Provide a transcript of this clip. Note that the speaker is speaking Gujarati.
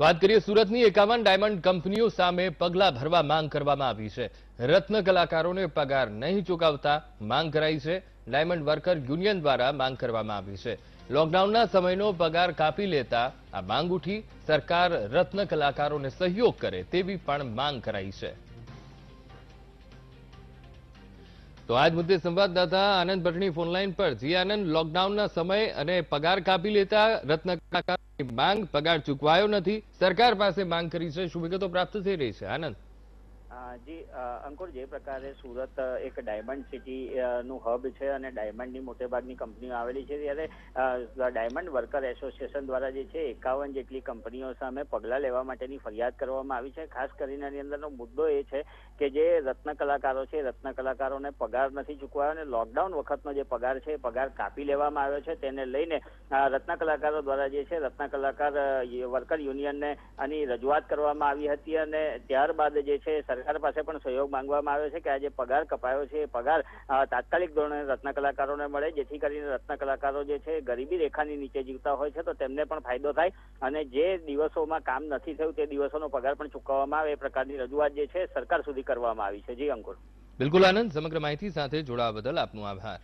વાત કરીએ સુરતની એકાવન ડાયમંડ કંપનીઓ સામે પગલાં ભરવા માંગ કરવામાં આવી છે રત્ન કલાકારોને પગાર નહીં ચૂકવતા માંગ કરાઈ છે ડાયમંડ વર્કર યુનિયન દ્વારા માંગ કરવામાં આવી છે લોકડાઉનના સમયનો પગાર કાપી લેતા આ માંગ ઉઠી સરકાર રત્ન કલાકારોને સહયોગ કરે તેવી પણ માંગ કરાઈ છે તો આજ મુદ્દે સંવાદદાતા આનંદ ભટ્ટની ફોનલાઈન પર જી આનંદ લોકડાઉનના સમય અને પગાર કાપી લેતા રત્નકારની માંગ પગાર ચૂકવાયો નથી સરકાર પાસે માંગ કરી છે શું વિગતો પ્રાપ્ત થઈ રહી છે આનંદ જી અંકુર જે પ્રકારે સુરત એક ડાયમંડ સિટી નું હબ છે અને ડાયમંડની મોટેભાગની કંપનીઓ આવેલી છે ત્યારે ડાયમંડ વર્કર એસોસિએશન દ્વારા જે છે એકાવન જેટલી કંપનીઓ સામે પગલાં લેવા માટેની ફરિયાદ કરવામાં આવી છે ખાસ કરીને એની અંદરનો મુદ્દો એ છે કે જે રત્ન કલાકારો છે રત્ન કલાકારોને પગાર નથી ચૂકવાયો અને લોકડાઉન વખતનો જે પગાર છે એ પગાર કાપી લેવામાં આવ્યો છે તેને લઈને રત્ન કલાકારો દ્વારા જે છે રત્ન કલાકાર વર્કર યુનિયનને આની રજૂઆત કરવામાં આવી હતી અને ત્યારબાદ જે છે સરકાર સરકાર પાસે પણ સહયોગ માંગવામાં આવ્યો છે કે આ પગાર કપાયો છે એ પગાર તાત્કાલિક ધોરણે રત્ન કલાકારોને મળે જેથી કરીને રત્ન કલાકારો જે છે ગરીબી રેખાની નીચે જીવતા હોય છે તો તેમને પણ ફાયદો થાય અને જે દિવસોમાં કામ નથી થયું તે દિવસોનો પગાર પણ ચૂકવવામાં આવે એ પ્રકારની રજૂઆત જે છે સરકાર સુધી કરવામાં આવી છે જી અંકુર બિલકુલ આનંદ સમગ્ર માહિતી સાથે જોડાવા બદલ આપનો આભાર